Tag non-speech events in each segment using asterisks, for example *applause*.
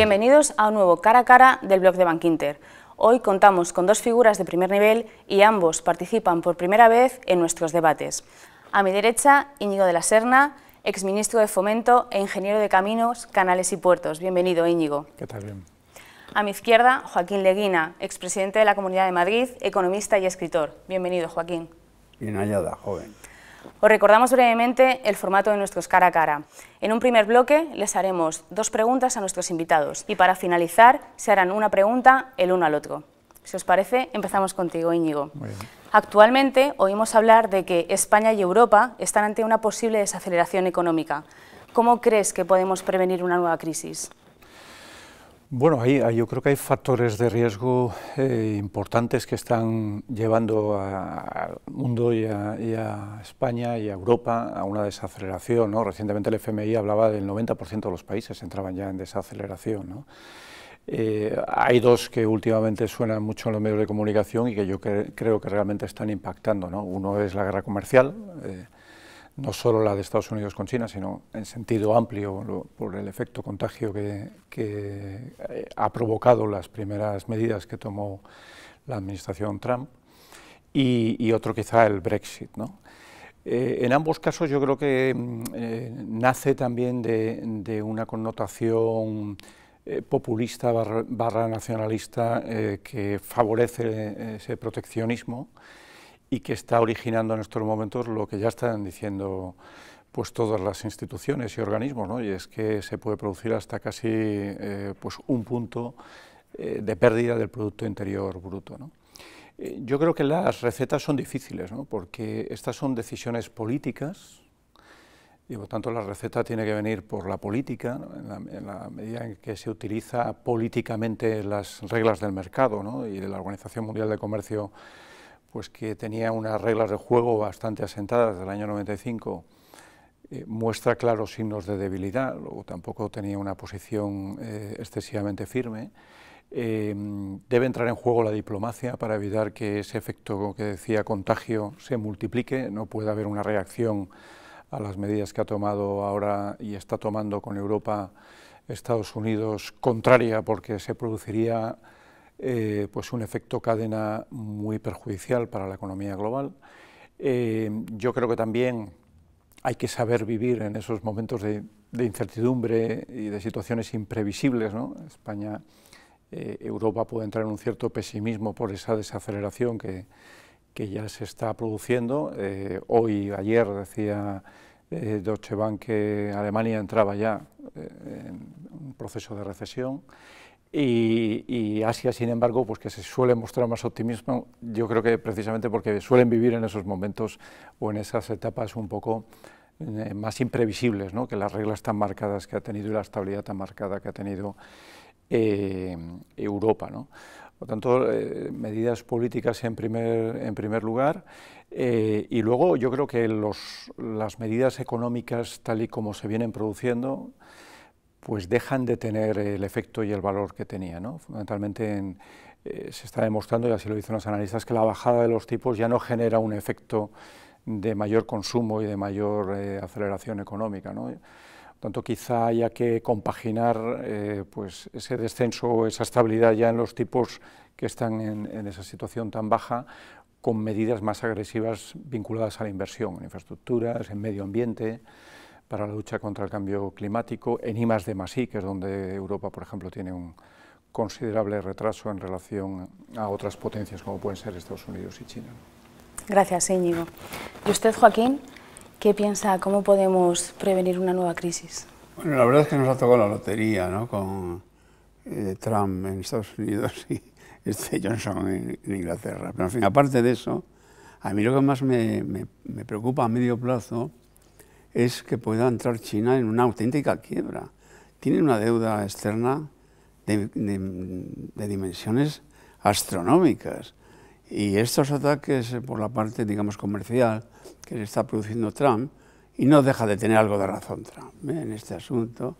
Bienvenidos a un nuevo cara a cara del blog de Bankinter. Hoy contamos con dos figuras de primer nivel y ambos participan por primera vez en nuestros debates. A mi derecha, Íñigo de la Serna, exministro de Fomento e ingeniero de Caminos, Canales y Puertos. Bienvenido, Íñigo. ¿Qué tal? Bien. A mi izquierda, Joaquín Leguina, expresidente de la Comunidad de Madrid, economista y escritor. Bienvenido, Joaquín. Bien hallada, joven. Os recordamos brevemente el formato de nuestros cara a cara. En un primer bloque les haremos dos preguntas a nuestros invitados y para finalizar se harán una pregunta el uno al otro. Si os parece, empezamos contigo, Íñigo. Actualmente oímos hablar de que España y Europa están ante una posible desaceleración económica. ¿Cómo crees que podemos prevenir una nueva crisis? Bueno, ahí, yo creo que hay factores de riesgo eh, importantes que están llevando al mundo y a, España y a Europa a una desaceleración. ¿no? Recientemente el FMI hablaba del 90% de los países entraban ya en desaceleración. ¿no? Eh, hay dos que últimamente suenan mucho en los medios de comunicación y que yo creo que realmente están impactando. ¿no? Uno es la guerra comercial. Eh, no solo la de Estados Unidos con China, sino en sentido amplio por el efecto contagio que, eh, ha provocado las primeras medidas que tomó la administración Trump, y, otro quizá el Brexit. Eh, en ambos casos yo creo que mm, eh, nace también de, una connotación populista barra nacionalista que favorece ese proteccionismo y que está originando en estos momentos lo que ya están diciendo pues todas las instituciones y organismos, ¿no? y es que se puede producir hasta casi eh, pues un punto eh, de pérdida del Producto Interior Bruto. ¿no? Eh, yo creo que las recetas son difíciles, ¿no? porque estas son decisiones políticas, y por tanto la receta tiene que venir por la política, en, la, en, la, medida en que se utiliza políticamente las reglas del mercado ¿no? y de la Organización Mundial de Comercio pues que tenía unas reglas de juego bastante asentadas del año 95, eh, muestra claros signos de debilidad, o tampoco tenía una posición eh, excesivamente firme. Eh, debe entrar en juego la diplomacia para evitar que ese efecto que decía contagio se multiplique, no puede haber una reacción a las medidas que ha tomado ahora y está tomando con Europa Estados Unidos contraria porque se produciría eh, pues un efecto cadena muy perjudicial para la economía global. Eh, yo creo que también hay que saber vivir en esos momentos de, incertidumbre y de situaciones imprevisibles. España, eh, Europa puede entrar en un cierto pesimismo por esa desaceleración que, ya se está produciendo. hoy, ayer, decía Deutsche Bank que Alemania entraba ya en un proceso de recesión. Y, Asia, sin embargo, pues que se suele mostrar más optimismo, yo creo que precisamente porque suelen vivir en esos momentos o en esas etapas un poco eh, más imprevisibles, que las reglas tan marcadas que ha tenido y la estabilidad tan marcada que ha tenido eh, Europa. ¿no? Por tanto, eh, medidas políticas en primer, en primer lugar. y luego yo creo que las medidas económicas, tal y como se vienen produciendo, pues dejan de tener el efecto y el valor que tenía. Fundamentalmente eh, se está demostrando, y así lo dicen los analistas, que la bajada de los tipos ya no genera un efecto de mayor consumo y de mayor eh, aceleración económica. ¿no? tanto, quizá haya que compaginar eh, pues ese descenso o esa estabilidad ya en los tipos que están en, en esa situación tan baja con medidas más agresivas vinculadas a la inversión en infraestructuras, en medio ambiente para la lucha contra el cambio climático, en I de que es donde Europa, por ejemplo, tiene un considerable retraso en relación a otras potencias como pueden ser Estados Unidos y China. Gracias, Íñigo. ¿Y usted, Joaquín, qué piensa, cómo podemos prevenir una nueva crisis? Bueno, la verdad es que nos ha tocado la lotería, ¿no? Con eh, Trump en Estados Unidos y *laughs* este Johnson en, Inglaterra. Pero, en fin, aparte de eso, a mí lo que más me, me, me preocupa a medio plazo es que pueda entrar China en una auténtica quiebra. Tiene una deuda externa de, dimensiones astronómicas. Y estos ataques por la parte, digamos, comercial que le está produciendo Trump, y no deja de tener algo de razón Trump ¿eh? en este asunto,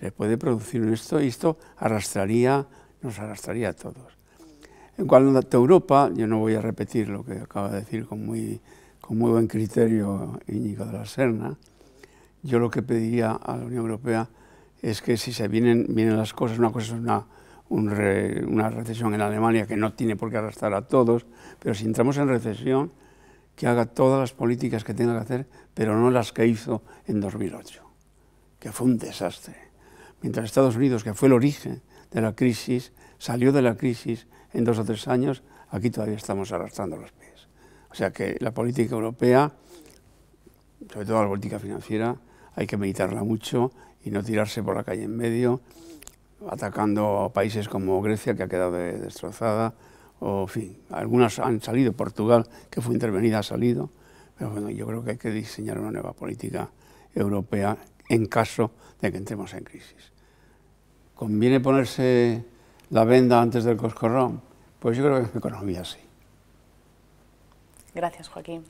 le puede producir esto y esto arrastraría, nos arrastraría a todos. En cuanto a Europa, yo no voy a repetir lo que acaba de decir con muy con muy buen criterio Íñigo de la Serna, yo lo que pediría a la Unión Europea es que si se vienen, vienen las cosas, una cosa es una, una recesión en Alemania que no tiene por qué arrastrar a todos, pero si entramos en recesión, que haga todas las políticas que tenga que hacer, pero no las que hizo en 2008, que fue un desastre. Mientras Estados Unidos, que fue el origen de la crisis, salió de la crisis en dos o tres años, aquí todavía estamos arrastrando los pies. O sea que la política europea, sobre todo la política financiera, hay que meditarla mucho y no tirarse por la calle en medio, atacando a países como Grecia, que ha quedado destrozada, o en fin, algunas han salido, Portugal, que fue intervenida, ha salido, pero bueno, yo creo que hay que diseñar una nueva política europea en caso de que entremos en crisis. ¿Conviene ponerse la venda antes del coscorrón? Pues yo creo que en economía sí. Gracias, Joaquín.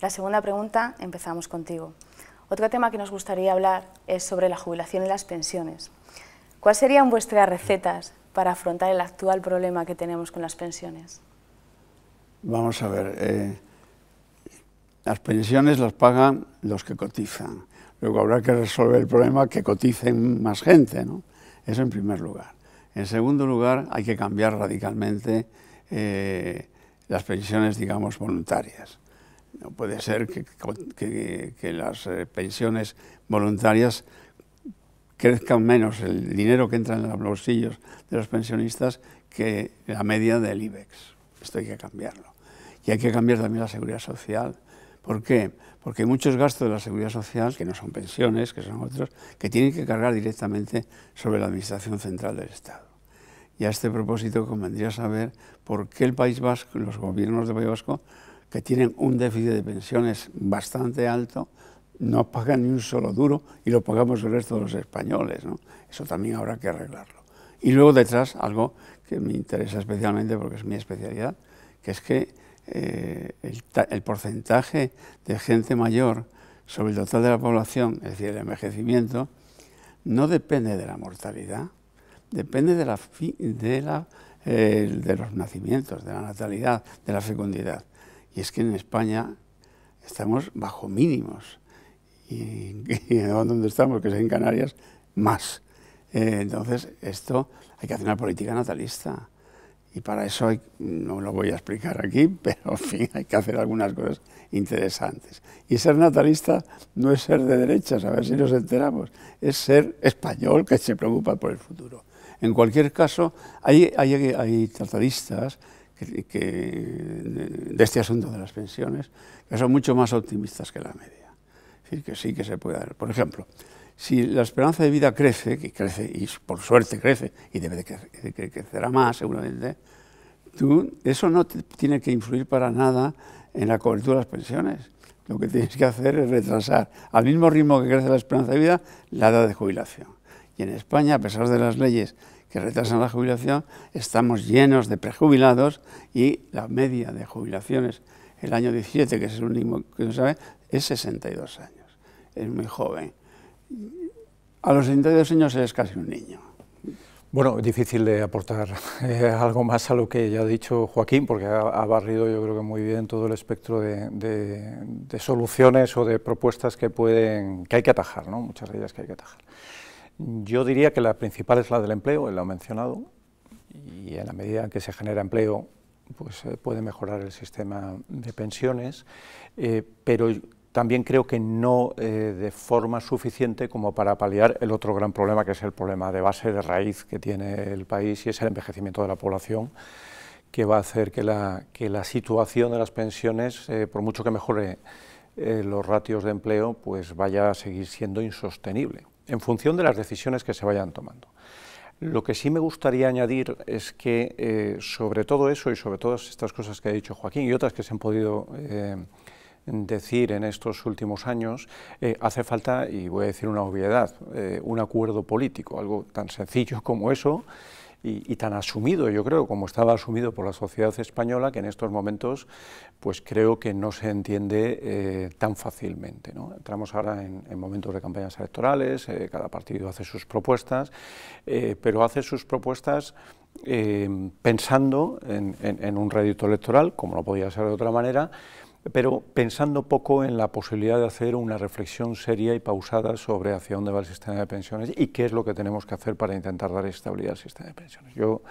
La segunda pregunta empezamos contigo. Otro tema que nos gustaría hablar es sobre la jubilación y las pensiones. ¿Cuáles serían vuestras recetas para afrontar el actual problema que tenemos con las pensiones? Vamos a ver, eh, las pensiones las pagan los que cotizan. Luego habrá que resolver el problema que coticen más gente, ¿no? Eso en primer lugar. En segundo lugar, hay que cambiar radicalmente eh, las pensiones, digamos, voluntarias. No puede ser que, las eh, pensiones voluntarias crezcan menos el dinero que entra en los bolsillos de los pensionistas que la media del IBEX. Esto hay que cambiarlo. Y hay que cambiar también la seguridad social. ¿Por qué? Porque hay muchos gastos de la seguridad social, que no son pensiones, que son otros, que tienen que cargar directamente sobre la Administración Central del Estado. Y a este propósito convendría saber por qué el País Vasco, los gobiernos del País Vasco, que tienen un déficit de pensiones bastante alto, no pagan ni un solo duro y lo pagamos el resto de los españoles. Eso también habrá que arreglarlo. Y luego detrás algo que me interesa especialmente porque es mi especialidad, que es que eh, el, el, porcentaje de gente mayor sobre el total de la población, es decir, el envejecimiento, no depende de la mortalidad, depende de, la, eh, de, los nacimientos, de la natalidad, de la fecundidad. Y es que en España estamos bajo mínimos. Y, *laughs* donde estamos, que es en Canarias, más. Eh, entonces, esto hay que hacer una política natalista. Y para eso no lo voy a explicar aquí, *laughs* pero hay que hacer algunas cosas interesantes. Y ser natalista no es ser de derechas, a ver si nos enteramos, es ser español que se preocupa por el futuro. En cualquier caso, hay, hay, tratadistas que, de este asunto de las pensiones que son mucho más optimistas que la media. decir, que sí que se puede dar. Por ejemplo, si la esperanza de vida crece, que crece y por suerte crece, y debe de crecerá más seguramente, eso no tiene que influir para nada en la cobertura de las pensiones. Lo que tienes que hacer es retrasar al mismo ritmo que crece la esperanza de vida la edad de jubilación. Y en España, a pesar de las leyes que retrasan la jubilación, estamos llenos de prejubilados y la media de jubilaciones el año 17, que es el último que se sabe, es 62 años. Es muy joven. A los 62 años eres casi un niño. Bueno, difícil de aportar *laughs* eh, algo más a lo que ya ha dicho Joaquín, porque ha, barrido yo creo que muy bien todo el espectro de, soluciones o de propuestas que, pueden, que hay que atajar, ¿no? muchas de ellas que hay que atajar. Yo diría que la principal es la del empleo, él lo ha mencionado, y en la medida en que se genera empleo, pues eh, puede mejorar el sistema de pensiones, eh, pero también creo que no eh, de forma suficiente como para paliar el otro gran problema, que es el problema de base, de raíz que tiene el país, y es el envejecimiento de la población, que va a hacer que la, que la situación de las pensiones, por mucho que mejore los ratios de empleo, pues vaya a seguir siendo insostenible en función de las decisiones que se vayan tomando. Lo que sí me gustaría añadir es que eh, sobre todo eso y sobre todas estas cosas que ha dicho Joaquín y otras que se han podido eh, decir en estos últimos años, eh, hace falta, y voy a decir una obviedad, un acuerdo político, algo tan sencillo como eso, y, tan asumido, yo creo, como estaba asumido por la sociedad española, que en estos momentos, pues creo que no se entiende eh, tan fácilmente. Entramos ahora en, momentos de campañas electorales, eh, cada partido hace sus propuestas, eh, pero hace sus propuestas pensando en un rédito electoral, como no podía ser de otra manera, pero pensando poco en la posibilidad de hacer una reflexión seria y pausada sobre hacia dónde va el sistema de pensiones y qué es lo que tenemos que hacer para intentar dar estabilidad al sistema de pensiones. Yo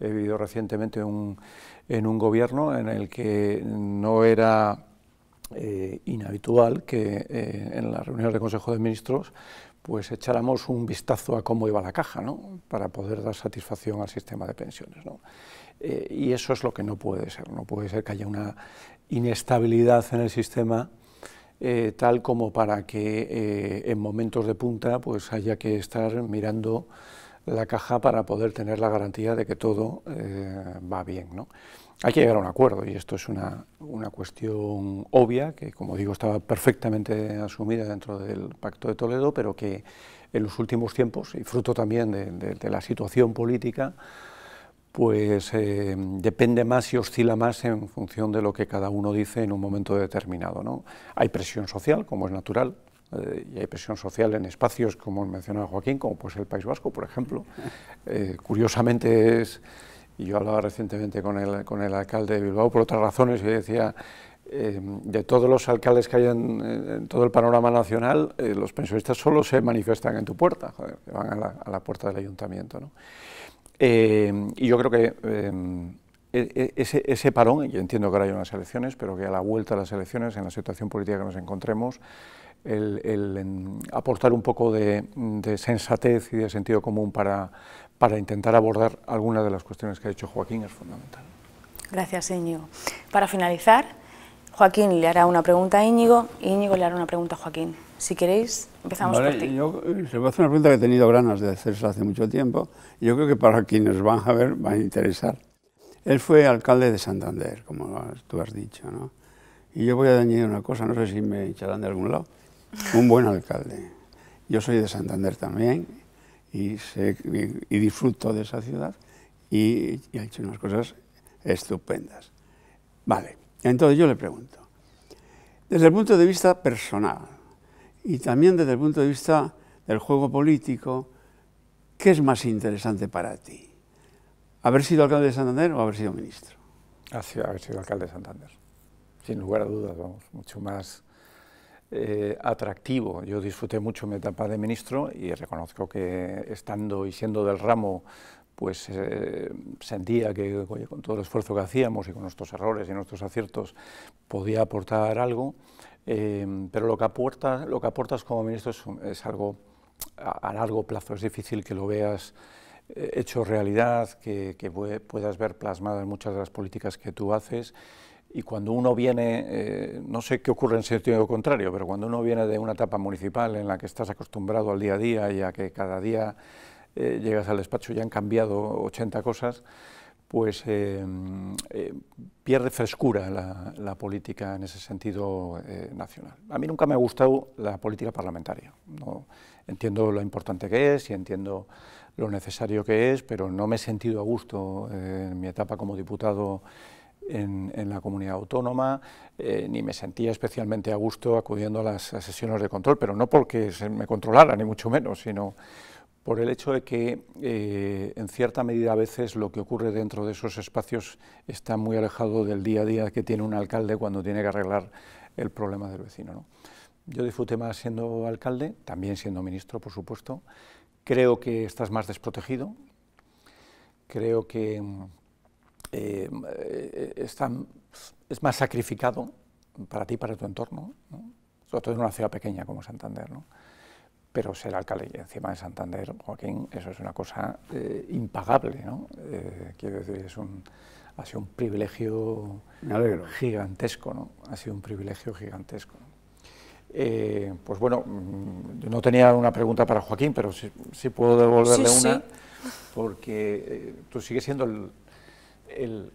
he vivido recientemente un, en un gobierno en el que no era eh, inhabitual que eh, en las reuniones del Consejo de Ministros pues echáramos un vistazo a cómo iba la caja, ¿no? para poder dar satisfacción al sistema de pensiones. Eh, y eso es lo que no puede ser, no puede ser que haya una inestabilidad en el sistema eh, tal como para que eh, en momentos de punta pues haya que estar mirando la caja para poder tener la garantía de que todo eh, va bien. ¿no? Hay que llegar a un acuerdo y esto es una, cuestión obvia que, como digo, estaba perfectamente asumida dentro del Pacto de Toledo, pero que en los últimos tiempos, y fruto también de la situación política, pues eh, depende más y oscila más en función de lo que cada uno dice en un momento determinado. ¿no? Hay presión social, como es natural, eh, y hay presión social en espacios, como mencionaba Joaquín, como pues el País Vasco, por ejemplo. Eh, curiosamente es, y yo hablaba recientemente con el, con el alcalde de Bilbao por otras razones, y decía, de todos los alcaldes que hay en, todo el panorama nacional, los pensionistas solo se manifiestan en tu puerta, van a la, a la, puerta del ayuntamiento. ¿no? Eh, y yo creo que eh, e, e, ese, parón, yo entiendo que ahora hay unas elecciones, pero que a la vuelta de las elecciones, en la situación política que nos encontremos, el, em, aportar un poco de, sensatez y de sentido común para, para intentar abordar algunas de las cuestiones que ha hecho Joaquín es fundamental. Gracias, Íñigo. Para finalizar, Joaquín le hará una pregunta a Íñigo y Íñigo le hará una pregunta a Joaquín. Si queréis, empezamos por ti. Eh, se me hace una pregunta que he tenido ganas de hacerse hace mucho tiempo. Yo creo que para quienes van a ver, va a interesar. Él fue alcalde de Santander, como tú has dicho, ¿no? Y yo voy a añadir una cosa, no sé si me echarán de algún lado. Un buen alcalde. Yo soy de Santander también y, sé, disfruto de esa ciudad y ha hecho unas cosas estupendas. Vale, entonces yo le pregunto, desde el punto de vista personal, y también desde el punto de vista del juego político, ¿qué es más interesante para ti? ¿Haber sido alcalde de Santander o haber sido ministro? Ha sido, haber sido alcalde de Santander, sin lugar a dudas, vamos, mucho más eh, atractivo. Yo disfruté mucho mi etapa de ministro y reconozco que estando y siendo del ramo pues eh, sentía que con todo el esfuerzo que hacíamos y con nuestros errores y nuestros aciertos podía aportar algo, Em, pero lo que, aporta, lo que aportas como ministro es, algo a, largo plazo, es difícil que lo veas eh, hecho realidad, que, puedas ver plasmadas muchas de las políticas que tú haces. Y cuando uno viene, eh, no sé qué ocurre en sentido contrario, pero cuando uno viene de una etapa municipal en la que estás acostumbrado al día a día y a que cada día eh, llegas al despacho y han cambiado 80 cosas, pues eh, eh, pierde frescura la, política en ese sentido eh, nacional. A mí nunca me ha gustado la política parlamentaria. No entiendo lo importante que es y entiendo lo necesario que es, pero no me he sentido a gusto en mi etapa como diputado en, la comunidad autónoma, ni me sentía especialmente a gusto acudiendo a las sesiones de control, pero no porque se me controlara, ni mucho menos, sino por el hecho de que, eh, en cierta medida, a veces lo que ocurre dentro de esos espacios está muy alejado del día a día que tiene un alcalde cuando tiene que arreglar el problema del vecino. Yo disfruté más siendo alcalde, también siendo ministro, por supuesto. Creo que estás más desprotegido, creo que eh, es más sacrificado para ti, y para tu entorno, sobre todo en una ciudad pequeña como Santander. ¿no? pero ser alcalde encima de Santander, Joaquín, eso es una cosa eh, impagable, ¿no? Eh, quiero decir, es un, ha sido un privilegio gigantesco, ¿no? Ha sido un privilegio gigantesco. Eh, pues bueno, mm, yo no tenía una pregunta para Joaquín, pero sí, puedo devolverle una, porque tú sigues siendo el,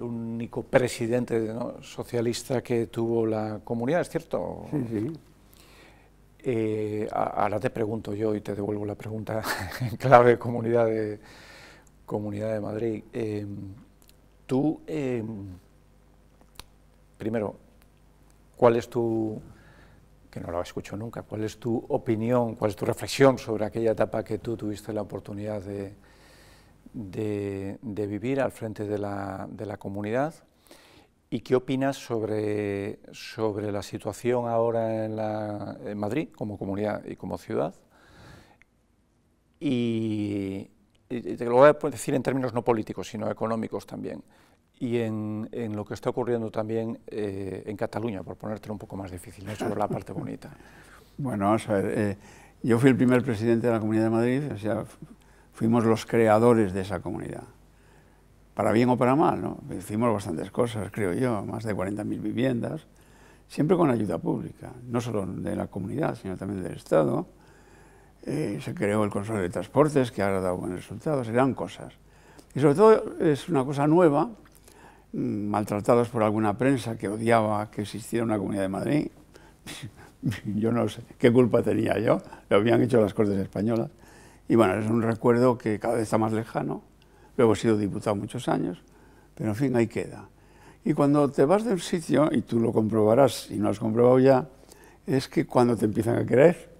único presidente socialista que tuvo la comunidad, ¿es cierto? Sí, sí. Eh, ahora te pregunto yo y te devuelvo la pregunta en *laughs* clave Comunidad de, comunidad de Madrid. Em, tú, em, primero, ¿cuál es tu, que no lo escucho nunca, cuál es tu opinión, cuál es tu reflexión sobre aquella etapa que tú tuviste la oportunidad de, vivir al frente de la comunidad? ¿Y qué opinas sobre, sobre la situación ahora en, la, Madrid como comunidad y como ciudad? Y, te lo voy a decir en términos no políticos, sino económicos también. Y en, lo que está ocurriendo también eh, en Cataluña, por ponértelo un poco más difícil, no sobre la parte *laughs* bonita. Bueno, a ver. Eh, yo fui el primer presidente de la Comunidad de Madrid, o sea, fuimos los creadores de esa comunidad para bien o para mal, ¿no? hicimos bastantes cosas, creo yo, más de 40.000 viviendas, siempre con ayuda pública, no solo de la comunidad, sino también del Estado. Eh, se creó el Consorcio de Transportes, que ahora ha dado buenos resultados, eran cosas. Y sobre todo es una cosa nueva, mm, maltratados por alguna prensa que odiaba que existiera una comunidad de Madrid. *laughs* yo no sé qué culpa tenía yo, lo habían hecho las Cortes Españolas. Y bueno, es un recuerdo que cada vez está más lejano, Luego he sido diputado muchos años, pero en fin, ahí queda. Y cuando te vas de un sitio, y tú lo comprobarás, y no has comprobado ya, es que cuando te empiezan a querer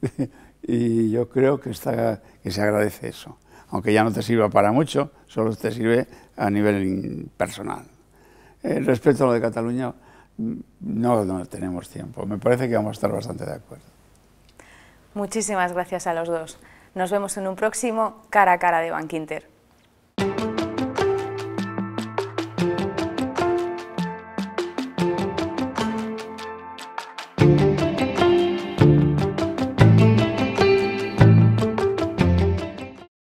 *laughs* y yo creo que, está, que se agradece eso. Aunque ya no te sirva para mucho, solo te sirve a nivel personal. Eh, respecto a lo de Cataluña, no, tenemos tiempo. Me parece que vamos a estar bastante de acuerdo. Muchísimas gracias a los dos. Nos vemos en un próximo Cara a Cara de Bank Inter.